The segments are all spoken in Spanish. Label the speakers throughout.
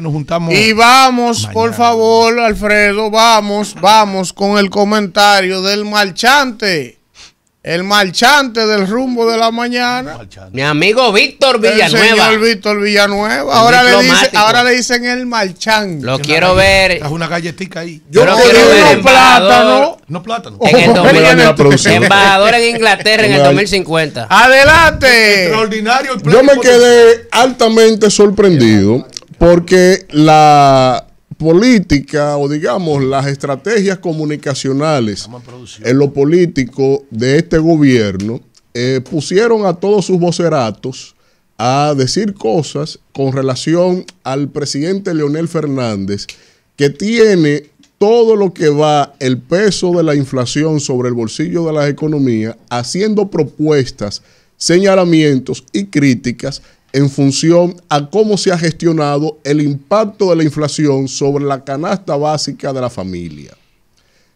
Speaker 1: nos juntamos. Y vamos, por favor, Alfredo, vamos, vamos con el comentario del marchante. El marchante del rumbo de la mañana. Mi amigo Víctor Villanueva. El señor Víctor Villanueva. ahora le, dice, ahora le dicen el marchante. Lo quiero ver. Es una galletita ahí.
Speaker 2: Yo quiero ver plátano.
Speaker 1: No plátano. En el 2000, embajador en Inglaterra en el 2050. Adelante. Extraordinario. Yo me quedé altamente sorprendido porque la política o digamos las estrategias comunicacionales en lo político de este gobierno eh, pusieron a todos sus voceratos a decir cosas con relación al presidente Leonel Fernández que tiene todo lo que va el peso de la inflación sobre el bolsillo de las economías haciendo propuestas, señalamientos y críticas en función a cómo se ha gestionado el impacto de la inflación sobre la canasta básica de la familia.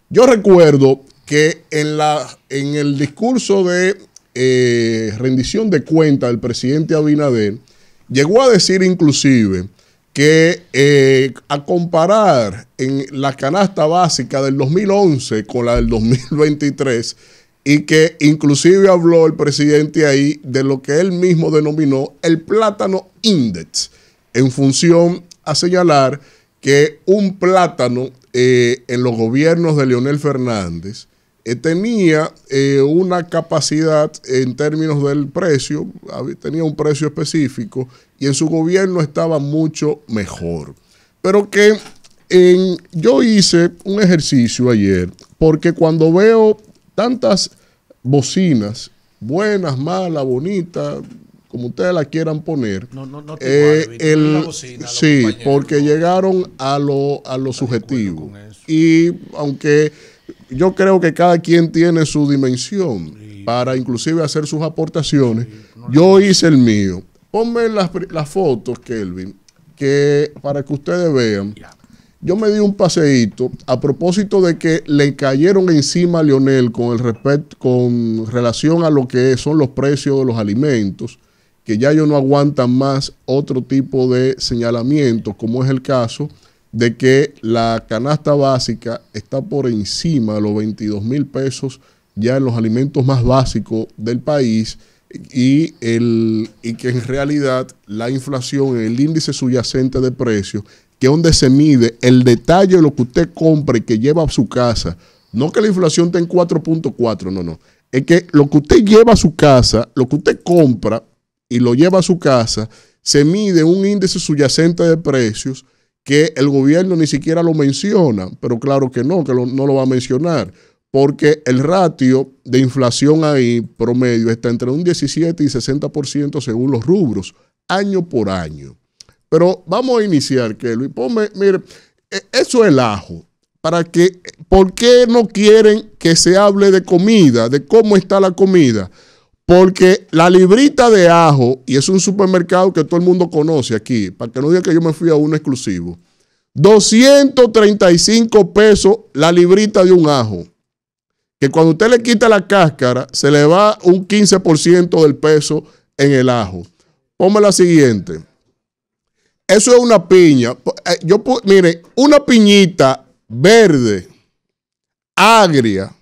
Speaker 1: Yo recuerdo que en, la, en el discurso de eh, rendición de cuenta del presidente Abinader, llegó a decir inclusive que eh, a comparar en la canasta básica del 2011 con la del 2023, y que inclusive habló el presidente ahí de lo que él mismo denominó el plátano index, en función a señalar que un plátano eh, en los gobiernos de Leonel Fernández eh, tenía eh, una capacidad en términos del precio, tenía un precio específico y en su gobierno estaba mucho mejor. Pero que yo hice un ejercicio ayer, porque cuando veo tantas bocinas, buenas, malas, bonitas, como ustedes la quieran poner. No, no, no eh, sí, porque llegaron a lo, a lo subjetivo. Y aunque yo creo que cada quien tiene su dimensión para inclusive hacer sus aportaciones, yo hice el mío. Ponme las, las fotos, Kelvin, que para que ustedes vean yo me di un paseíto a propósito de que le cayeron encima a Lionel con, el con relación a lo que son los precios de los alimentos, que ya ellos no aguantan más otro tipo de señalamientos, como es el caso de que la canasta básica está por encima de los 22 mil pesos ya en los alimentos más básicos del país y, el, y que en realidad la inflación, en el índice subyacente de precios, que donde se mide el detalle de lo que usted compra y que lleva a su casa. No que la inflación esté en 4.4, no, no. Es que lo que usted lleva a su casa, lo que usted compra y lo lleva a su casa, se mide un índice subyacente de precios que el gobierno ni siquiera lo menciona, pero claro que no, que no lo va a mencionar, porque el ratio de inflación ahí promedio está entre un 17 y 60% según los rubros, año por año. Pero vamos a iniciar, Kelly. Ponme, mire, e, eso es el ajo. Para que, ¿Por qué no quieren que se hable de comida, de cómo está la comida? Porque la librita de ajo, y es un supermercado que todo el mundo conoce aquí, para que no diga que yo me fui a uno exclusivo, 235 pesos la librita de un ajo. Que cuando usted le quita la cáscara, se le va un 15% del peso en el ajo. Ponme la siguiente. Eso es una piña. Eh, yo, mire, una piñita verde, agria,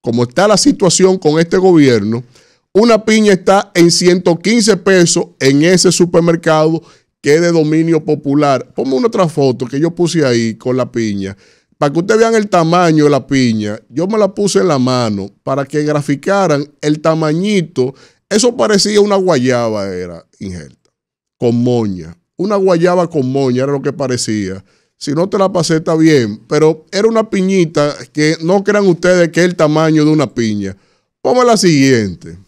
Speaker 1: como está la situación con este gobierno, una piña está en 115 pesos en ese supermercado que es de dominio popular. Ponme una otra foto que yo puse ahí con la piña. Para que ustedes vean el tamaño de la piña, yo me la puse en la mano para que graficaran el tamañito. Eso parecía una guayaba, era injerta, con moña una guayaba con moña, era lo que parecía. Si no te la pasé, está bien. Pero era una piñita que no crean ustedes que es el tamaño de una piña. a la siguiente.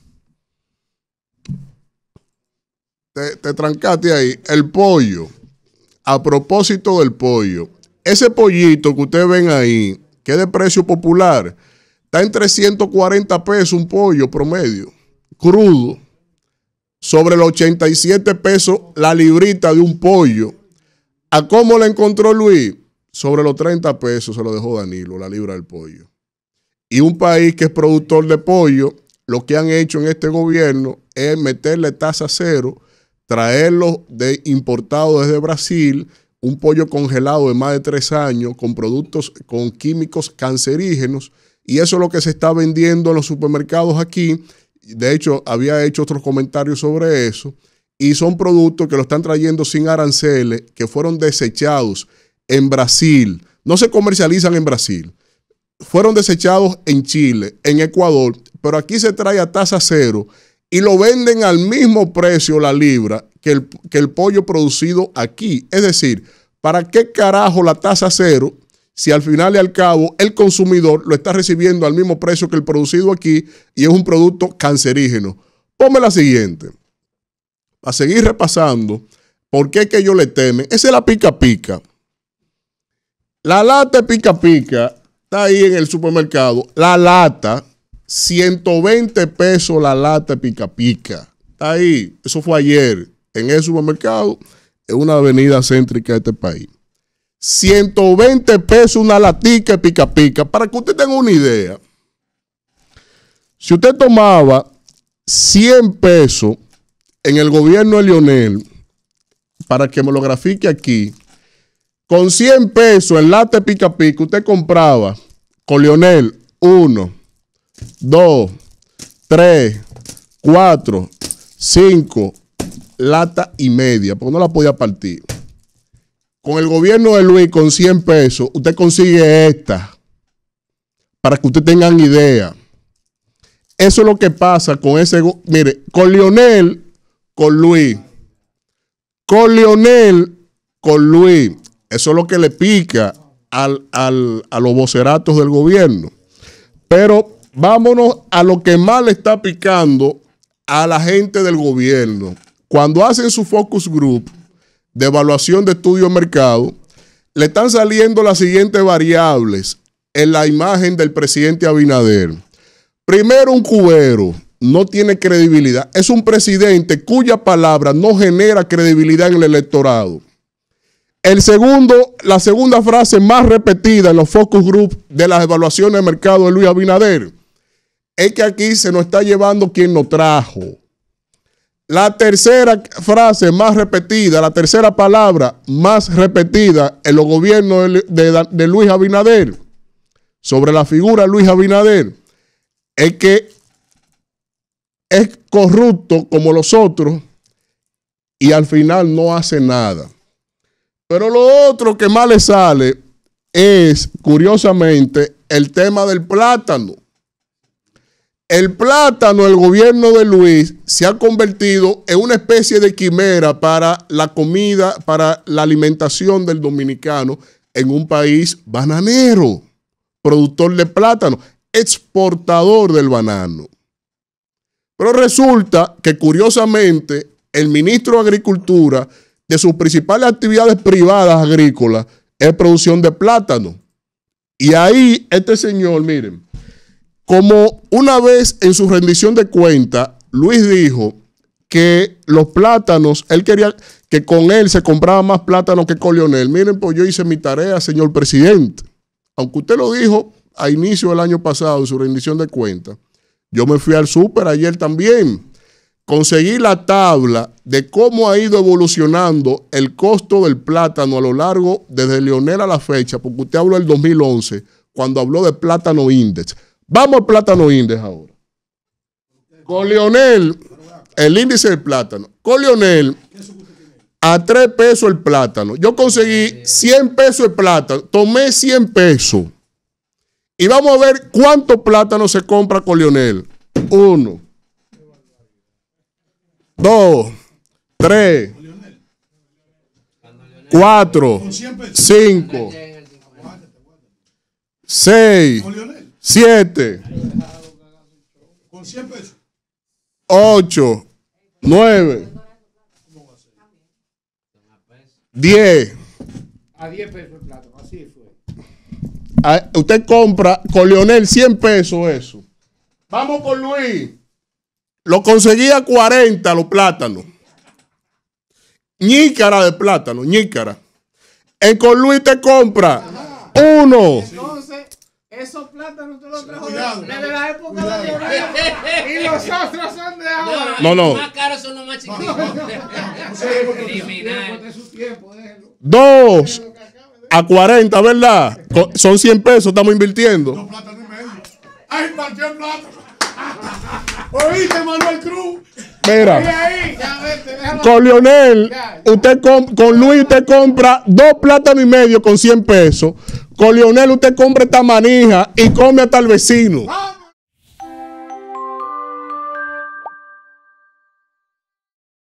Speaker 1: Te, te trancaste ahí. El pollo. A propósito del pollo. Ese pollito que ustedes ven ahí, que es de precio popular, está en 340 pesos un pollo promedio, crudo sobre los 87 pesos la librita de un pollo. ¿A cómo la encontró Luis? Sobre los 30 pesos se lo dejó Danilo, la libra del pollo. Y un país que es productor de pollo, lo que han hecho en este gobierno es meterle tasa cero, traerlo de importado desde Brasil, un pollo congelado de más de tres años con productos con químicos cancerígenos. Y eso es lo que se está vendiendo en los supermercados aquí, de hecho, había hecho otros comentarios sobre eso. Y son productos que lo están trayendo sin aranceles, que fueron desechados en Brasil. No se comercializan en Brasil. Fueron desechados en Chile, en Ecuador, pero aquí se trae a tasa cero y lo venden al mismo precio la libra que el, que el pollo producido aquí. Es decir, ¿para qué carajo la tasa cero si al final y al cabo el consumidor lo está recibiendo al mismo precio que el producido aquí y es un producto cancerígeno. Ponme la siguiente. A seguir repasando, ¿por qué es que ellos le temen? Esa es la pica pica. La lata pica pica está ahí en el supermercado. La lata, 120 pesos la lata pica pica. Está ahí. Eso fue ayer en el supermercado, en una avenida céntrica de este país. 120 pesos una latica pica pica. Para que usted tenga una idea, si usted tomaba 100 pesos en el gobierno de Lionel, para que me lo grafique aquí, con 100 pesos en lata pica pica, usted compraba con Lionel 1, 2, 3, 4, 5, lata y media, porque no la podía partir con el gobierno de Luis, con 100 pesos, usted consigue esta, para que ustedes tengan idea. Eso es lo que pasa con ese, mire, con Lionel, con Luis, con Lionel, con Luis. Eso es lo que le pica a los voceratos del gobierno. Pero vámonos a lo que más le está picando a la gente del gobierno. Cuando hacen su focus group, de evaluación de estudio de mercado, le están saliendo las siguientes variables en la imagen del presidente Abinader. Primero, un cubero no tiene credibilidad. Es un presidente cuya palabra no genera credibilidad en el electorado. El segundo, la segunda frase más repetida en los focus group de las evaluaciones de mercado de Luis Abinader es que aquí se nos está llevando quien nos trajo. La tercera frase más repetida, la tercera palabra más repetida en los gobiernos de, Luis Abinader, sobre la figura de Luis Abinader, es que es corrupto como los otros y al final no hace nada. Pero lo otro que más le sale es, curiosamente, el tema del plátano. El plátano, el gobierno de Luis, se ha convertido en una especie de quimera para la comida, para la alimentación del dominicano en un país bananero, productor de plátano, exportador del banano. Pero resulta que curiosamente el ministro de Agricultura, de sus principales actividades privadas agrícolas, es producción de plátano. Y ahí este señor, miren, como una vez en su rendición de cuenta, Luis dijo que los plátanos, él quería que con él se compraba más plátano que con Leonel. Miren, pues yo hice mi tarea, señor presidente. Aunque usted lo dijo a inicio del año pasado en su rendición de cuentas. yo me fui al súper ayer también. Conseguí la tabla de cómo ha ido evolucionando el costo del plátano a lo largo desde Leonel a la fecha, porque usted habló del 2011, cuando habló de plátano índice. Vamos al plátano índice ahora. Con Leonel, el índice del plátano. Con Lionel, a tres pesos el plátano. Yo conseguí 100 pesos el plátano. Tomé 100 pesos. Y vamos a ver cuánto plátano se compra con Lionel. Uno. Dos. Tres. Cuatro. Cinco. Seis. 7, 8, 9, 10. A 10 pesos el plátano. así fue. Ah, usted compra con Leonel 100 pesos eso. Vamos con Luis. Lo conseguía 40 los plátanos. Ñícara de plátano, ñícara. En con Luis te compra uno esos plátanos tú los trajo desde la época de la Leonel y los otros son de ahora. No, no. Los más caros son los más chiquitos. Dos a 40, ¿verdad? Son 100 pesos, estamos invirtiendo. Dos plátanos y medio. ¡Ay, partió el plátano! ¿Oíste, Manuel Cruz? Mira, con Leonel, usted con Luis usted compra dos plátanos y medio con 100 pesos. Con Lionel usted compra esta manija y come hasta el vecino.